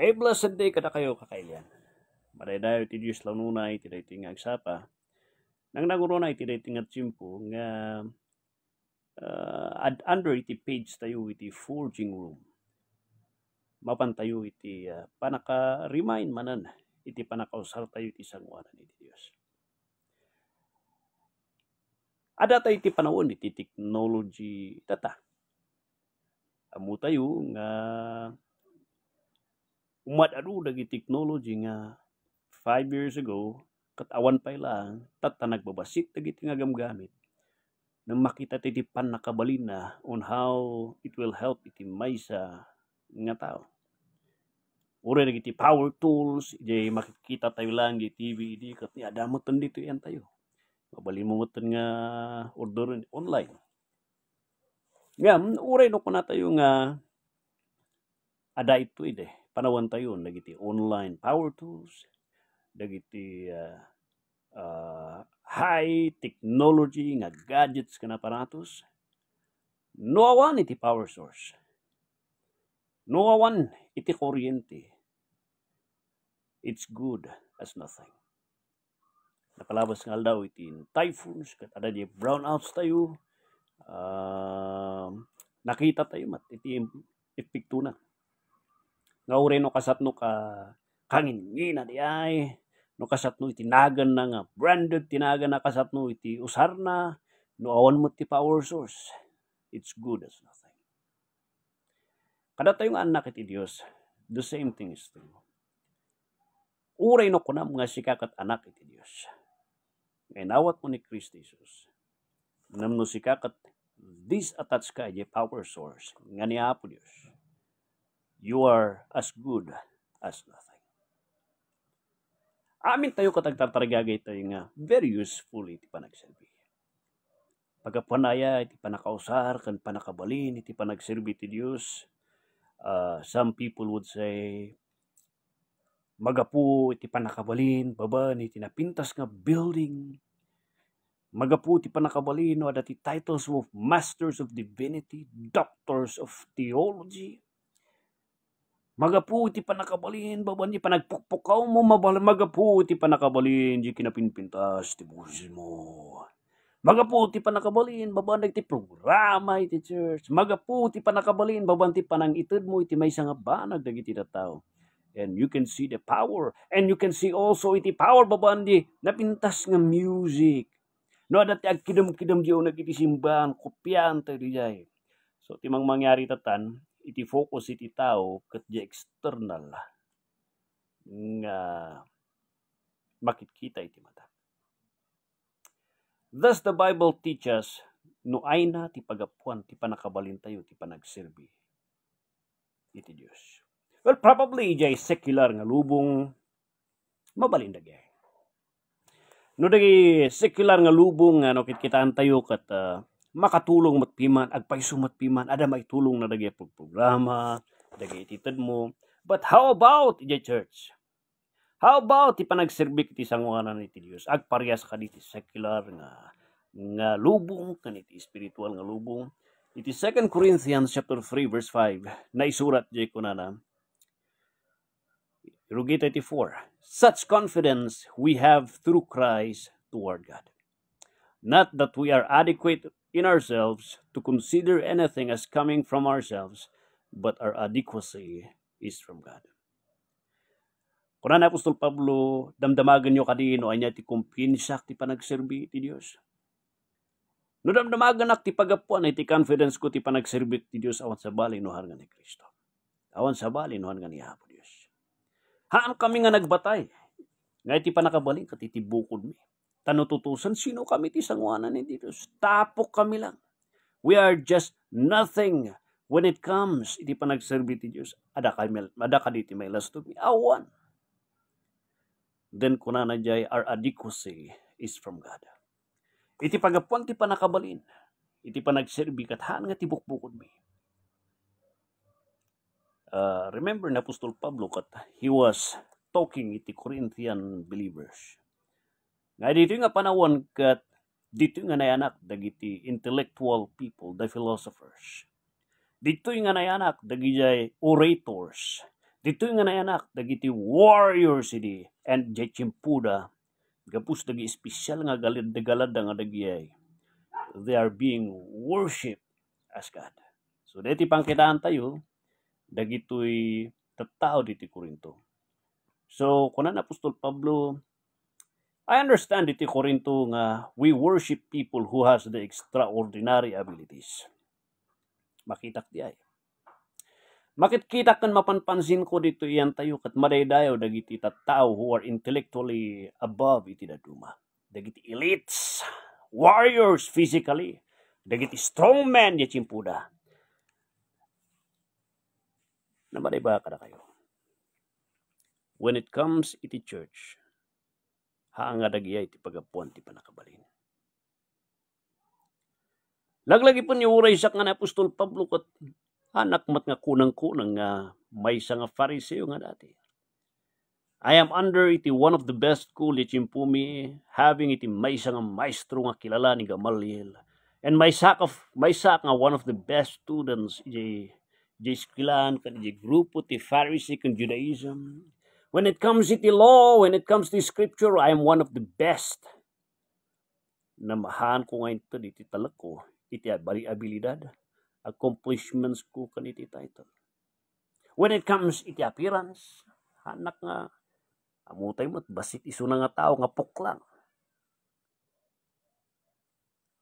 A eh, blessed day kada kayo kakailan. Maradayo ti Diyos lang nunay, tirating agsapa. Nang nagurunay, tirating at simpo, nga uh, ad under iti page tayo iti forging room. Mapantayo iti uh, panaka-remind manan, iti panakausar tayo iti sangwanan iti Diyos. Ada iti panahon iti technology tata. Amo tayo nga uh, umadaro lagi technology nga 5 years ago katawan pa ilang tata nagbabasik dagiti nga gamgamit nang makita ti panakabalin na on how it will help iti maysa nga tao. Uri dagiti power tools, iti makikita tayo lang di TV, di kat ni adamatan dito yan tayo. Mabalin mo matan nga order online. Ngam, uri no ko na tayo nga ada ito ide panawan tayon dagiti online power tools dagiti uh, ah, uh, ah, high technology nga gadgets kan aparatos noawan iti power source noawan iti kuryente it's good as nothing napalabas nga aldaw iti typhoons kat ada di brownouts tayo uh, nakita tayo mat iti epekto na nga uri no kasatno ka kangin ngina di ay no kasatno iti nagan na nga branded tinagan na kasatno iti usar na no awan mo ti power source it's good as nothing kada tayong anak iti Dios the same thing is true uray no kunam nga sikakat anak iti Dios ngaynawat mo ni Christ Jesus namno sikakat disattach ka iti power source nga ni Apo Dios you are as good as nothing. Amin tayo katagtataragagay tayo nga, very useful iti panagsilbi. Pagapanaya, iti panakausar, kan panakabalin, iti panagsilbi ti Diyos. Uh, some people would say, magapu iti panakabalin, baban iti napintas nga building. Magapu iti panakabalin, no, dati titles of Masters of Divinity, Doctors of Theology, Magaputi pa nakabalin, baban di mo, mabal, magaputi pa nakabalin, di kinapinpintas, ti busis mo. Magaputi pa nakabalin, babandag ti programa iti church. Magaputi pa nakabalin, babanti pa nang itid mo iti may nga banag dagiti tao. And you can see the power. And you can see also iti power babandi napintas nga music. No, dati agkidam-kidam diyo nagitisimbahan, kopyante di jay. So, timang mangyari tatan, iti focus iti tao ket di external nga makikita iti mata. Thus the Bible teaches no ay na ti pagapuan ti panakabalintayo, ti panagserbi iti Dios. Well, probably ijay secular nga lubong mabalindagay. Eh. No dagi secular nga lubong nga no, kitkitaan tayo kat uh, makatulong matpiman ag matpiman ada may tulong na dagay programa dagay ititad mo but how about the church how about ti panagserbi ti sanguanan ni ti Dios ag parehas ka ti secular nga nga lubong kaniti spiritual nga lubong iti 2 Corinthians chapter 3 verse 5 na isurat jay ko na Rugi 34 such confidence we have through Christ toward God not that we are adequate in ourselves to consider anything as coming from ourselves, but our adequacy is from God. Kuna na Apostol Pablo, damdamagan nyo kadino ay niya ti kumpinsak ti panagserbi ti Diyos. No damdamagan ak ti pagapuan ay ti confidence ko ti panagserbi ti Diyos awan sa bali no harga ni Kristo. Awan sa bali no nga ni Hapo Diyos. Haan kami nga nagbatay. Ngay ti panakabaling katitibukod mi tanututusan, sino kami ti sanguanan ni Dios? Tapok kami lang. We are just nothing when it comes iti panagserbi ti Dios. Ada ka, ada ka diti may lastog mi awan. Then kunana jay our adequacy is from God. Iti pagapuan ti panakabalin. Iti panagserbi kathaan nga ti bukbukod mi. Uh, remember na Apostol Pablo kat he was talking iti Corinthian believers nga dito nga panawon kat dito nga nayanak dagiti intellectual people, the philosophers. Dito nga nayanak dagiti orators. Dito nga nayanak dagiti warriors idi and jachimpuda. Gapus dagi special nga galid dagalad nga dagiyay. They are being worshipped as God. So deti pangkitaan tayo dagitoy tattao diti Corinto. So kunan Apostol Pablo I understand iti Korinto nga we worship people who has the extraordinary abilities. Makitak di ay. Makikita kan mapanpansin ko dito iyan tayo kat madaydayo dagiti tattao who are intellectually above iti daduma. Dagiti elites, warriors physically, dagiti strong men ya chimpuda. Namaday ba kada kayo? When it comes iti church, haangad agiyay ti pagapuan ti panakabalin. Laglagi po ni Uray sa nga Apostol Pablo kat anak mat nga kunang-kunang nga may sa nga fariseo nga dati. I am under it one of the best school iti impumi having it may sa nga maestro nga kilala ni Gamaliel and my sak of my sak nga one of the best students di di skilan kan di grupo ti Pharisee kan Judaism When it comes to the law, when it comes to scripture, I am one of the best. Namahan ko ngayon ito, iti talak ko, iti bari abilidad, accomplishments ko kan iti title. When it comes iti appearance, anak nga, amutay mo at basit iso na nga tao nga puklang.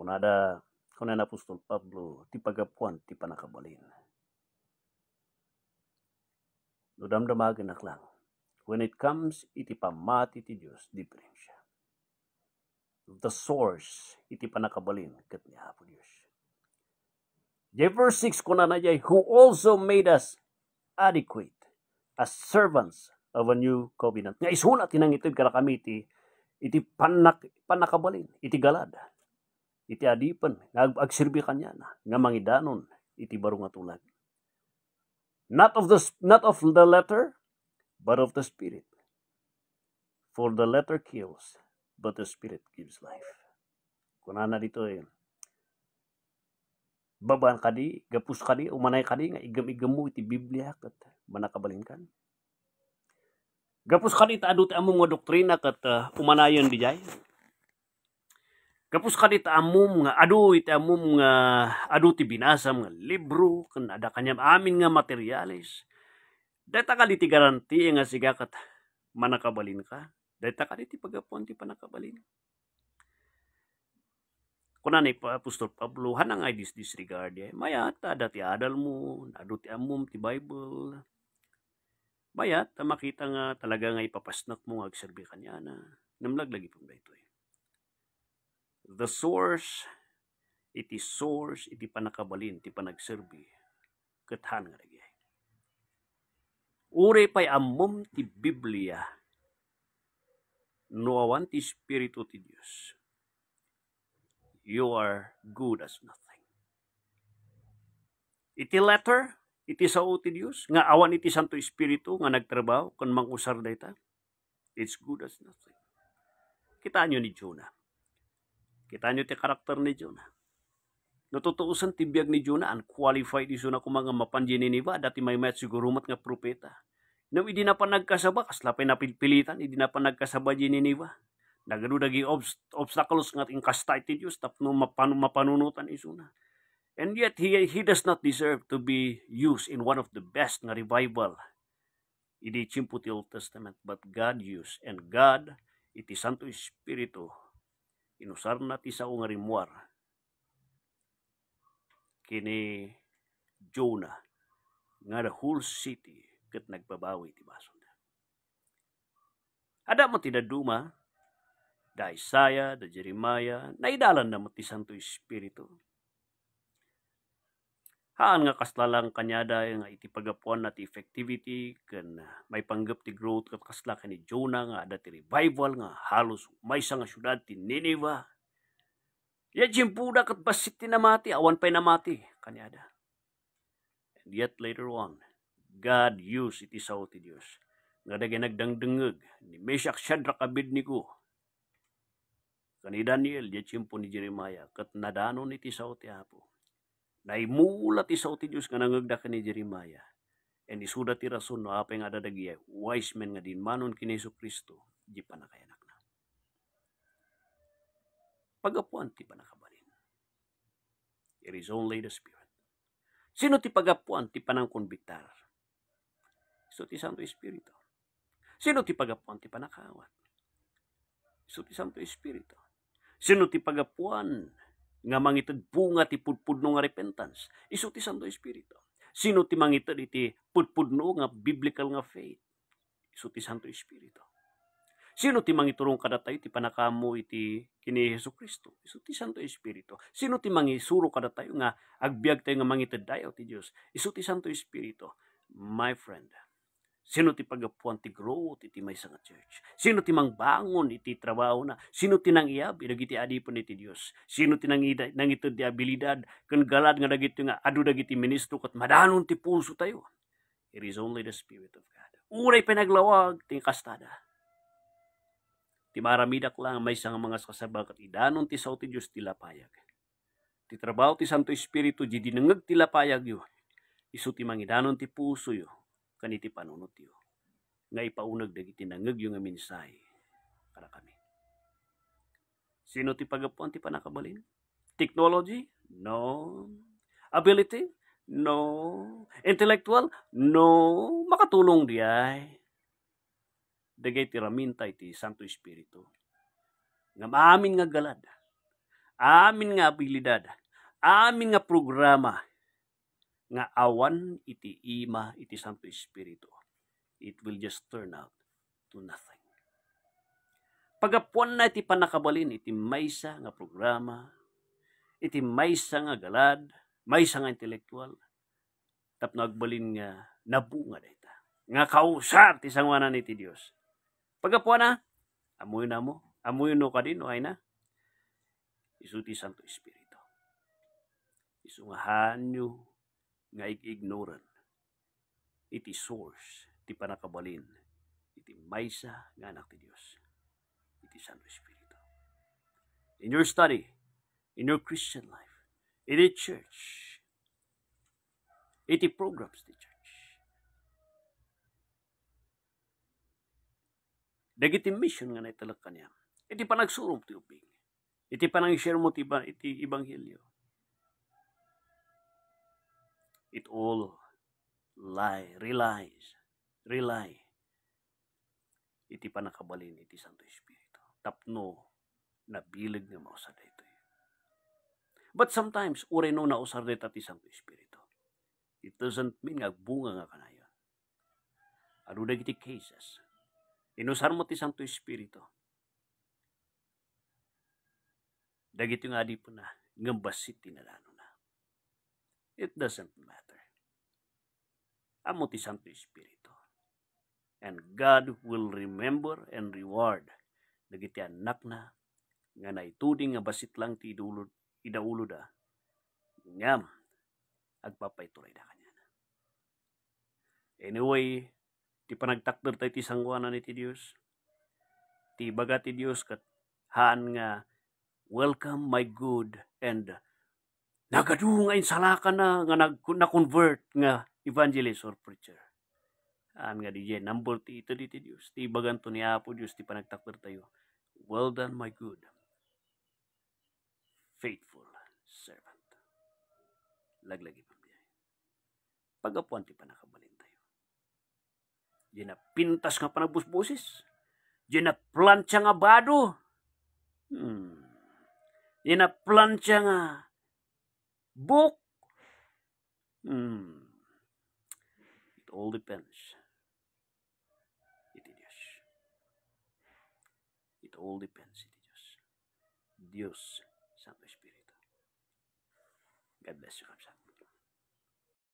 Kunada, kunana Apostol Pablo, ti pagapuan, ti panakabalin. Dudamdamagan na lang When it comes, iti pamati ti Dios diferensya. The source, iti panakabalin, ket ni Apo Dios. Jay verse 6 kuna na jay, who also made us adequate as servants of a new covenant. Nga isuna tinangitid kada kami iti iti panak, panakabalin, iti galad, iti adipan, nagagsirbi kanya na, nga mangidanon, iti barong nga tulag. Not of the not of the letter, but of the Spirit. For the letter kills, but the Spirit gives life. Kunana dito eh. Babaan kadi, gapus kadi, umanay kadi, nga igam-igam mo iti Biblia kat manakabalin kan. Gapus kadi di, taaduti amu nga doktrina kat ah, umanayon di jay. Gapus kadi ta amu nga adu iti amu nga adu ti binasam nga libro kan ada kanyam amin nga materialis Data ka ti garanti eh, nga sigakat manakabalin ka. Data ka ti pagapuan ti panakabalin. Kunan ni Apostol Pablo, hanang ay dis disregard eh. Mayat, dati adal mo, naduti amum ti Bible. Mayat, makita nga talaga nga ipapasnak mo nga agserbi kanya na namlaglagi pong dito eh. The source, iti source, iti panakabalin, iti panagserbi. Kathan nga Uri pa'y amom ti Biblia. Nuawan ti Espiritu ti Diyos. You are good as nothing. Iti letter, iti sao ti Diyos, nga awan iti Santo Espiritu, nga nagtrabaho, kan mangusar dayta. It's good as nothing. Kitaan nyo ni Jonah. Kitaan nyo ti karakter ni Jonah. Natutuusan tibiyag ni Juna ang qualified iso na kumanga ni Nineveh dati may mayat mat nga propeta. Now, hindi na pa nagkasaba, kasla pa napilitan, hindi na pa nagkasaba Nineveh. Nagadudagi obst obstacles nga ating kastited Diyos tapno mapan mapanunutan iso na. And yet, he, he does not deserve to be used in one of the best nga revival Idi chimputi Old Testament, but God use and God, iti Santo Espiritu, inusar na ti sa unga rimuar, kini Jonah nga the whole city kat nagpabawi ti bason. Ada mo tinaduma da Isaiah, da Jeremiah, naidalan na mo ti Santo Espiritu. Haan nga kaslalang kanyada eh, nga iti pagapuan na ti effectivity kan ah, may panggap ti growth kat kasla ni Jonah nga ada ti revival nga halos may nga syudad ti Nineveh Yet Jimpuda kat basit tinamati, awan pa'y namati, kanyada. And yet later on, God used iti sao ti Diyos. Nga daginagdangdangag, ni Meshach Shadrach Abednego, kani Daniel, yet Jimpo ni Jeremiah, kat nadanon iti sao ti Apo. Naimulat ti sao ti Diyos nga nangagda ka ni Jeremiah. And isuda ti rason no apay nga wise men nga din manon kini Kristo, di pa na kaya pagapuan ti panakabalin. It is only the Spirit. Sino ti pagapuan ti panangkonbiktar? Iso ti Santo Espiritu. Sino ti pagapuan ti panakawat? Iso ti Santo Espiritu. Sino ti pagapuan nga mangitad bunga ti pudpudno nga repentance? Iso ti Santo Espiritu. Sino ti mangitad iti pudpudno nga biblical nga faith? Iso ti Santo Espiritu Sino ti mangiturong kadatay ti panakamu iti kini Hesus Kristo? Isu ti Santo Espiritu. Sino ti mangisuro kadatay nga agbiag tayo nga mangitadayo ti Dios? Isu ti Santo Espiritu. My friend, sino ti pagapuan ti growth iti may nga church? Sino ti mangbangon iti trabaho na? Sino ti nangiab iti adipon iti Dios? Sino ti nangito ti abilidad ken galad nga dagiti nga adu dagiti ministro ket madanon ti puso tayo? It is only the Spirit of God. Uray pinaglawag ti kastada Ti maramidak lang may isang mga kasabagat idanon ti sao ti Diyos ti lapayag. Ti trabaho ti Santo Espiritu di dinangag ti lapayag yu. Isu ti mangidanon ti puso yu. Kani ti panunot yu. Nga ipaunag dagiti nangag yu nga minsay. Para kami. Sino ti pagapuan ti panakabalin? Technology? No. Ability? No. Intellectual? No. Makatulong di ay dagay ti raminta iti Santo Espiritu. Nga maamin nga galad, amin nga abilidad, amin nga programa, nga awan iti ima iti Santo Espiritu. It will just turn out to nothing. Pagapuan na iti panakabalin, iti maysa nga programa, iti maysa nga galad, maysa nga intelektual, tapno agbalin nga nabunga dayta. Nga kausar ti sangwanan iti Dios. Pagapuan na, amoy na mo. Amoy no ka din, okay na? Isuti Santo Espiritu. Isungahan nyo nga ignoran. Iti source, iti panakabalin. Iti maysa nga anak ti Dios. Iti Santo Espiritu. In your study, in your Christian life, iti church, iti programs ti Legitimisyon nga na italak kanya. Iti panagsurong ti ubing. Iti panangishare mo ti ibanghilyo. It all lie, relies, rely. Iti panakabalin iti Santo Espiritu. Tapno, nabilag nga mausad ito. But sometimes, uray no na usar deta ti Santo Espiritu. It doesn't mean nga bunga nga kanayon. Ano na iti cases? Inusar mo ti Santo Espiritu. Dagiti nga di po na, ngambasit tinalano na. It doesn't matter. Amo ti Santo Espiritu. And God will remember and reward dagiti anak na nga naituding nga basit lang ti idulod idaulod da ngam agpapay tuloy da kanya. Anyway, Ti panagtakder tayo ti ni ti Dios. Ti baga ti Dios kat haan nga welcome my good and nagadung nga salaka na nga nag, na-convert nga evangelist or preacher. Aan nga di dyan, number ti ito ti Diyos. Ti bagan ni Apo Diyos, ti panagtakder tayo. Well done my good, faithful servant. Laglagi pambiyay. Pagapuan ti panakabalik. Jena pintas nga panabus busis. Jena plancha nga bado. Hmm. Jena plancha nga book. Hmm. It all depends. It is. It all depends. It is. Dios, Santo Espíritu. God bless you.